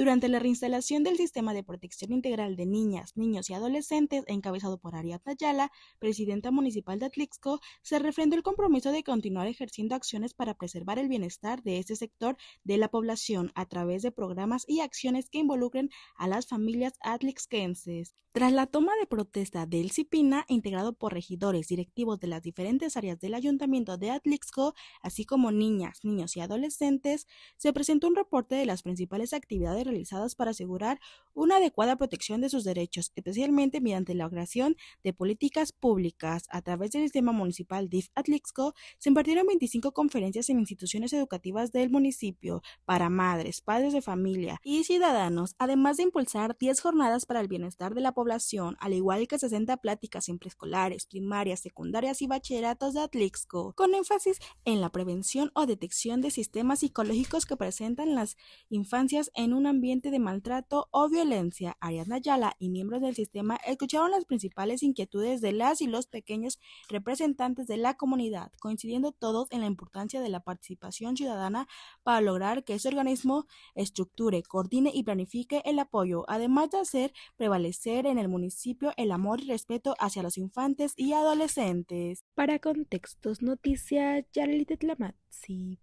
Durante la reinstalación del Sistema de Protección Integral de Niñas, Niños y Adolescentes, encabezado por Ariadna Ayala, presidenta municipal de Atlixco, se refrendó el compromiso de continuar ejerciendo acciones para preservar el bienestar de este sector de la población a través de programas y acciones que involucren a las familias atlixquenses. Tras la toma de protesta del CIPINA, integrado por regidores, directivos de las diferentes áreas del Ayuntamiento de Atlixco, así como niñas, niños y adolescentes, se presentó un reporte de las principales actividades realizadas para asegurar una adecuada protección de sus derechos, especialmente mediante la creación de políticas públicas. A través del sistema municipal DIF Atlixco, se impartieron 25 conferencias en instituciones educativas del municipio para madres, padres de familia y ciudadanos, además de impulsar 10 jornadas para el bienestar de la población, al igual que 60 pláticas en preescolares, primarias, secundarias y bachilleratos de Atlixco, con énfasis en la prevención o detección de sistemas psicológicos que presentan las infancias en un ambiente ambiente de maltrato o violencia, Ariadna Ayala y miembros del sistema escucharon las principales inquietudes de las y los pequeños representantes de la comunidad, coincidiendo todos en la importancia de la participación ciudadana para lograr que ese organismo estructure, coordine y planifique el apoyo, además de hacer prevalecer en el municipio el amor y respeto hacia los infantes y adolescentes. Para contextos, noticias, Yareli Tlamatzi.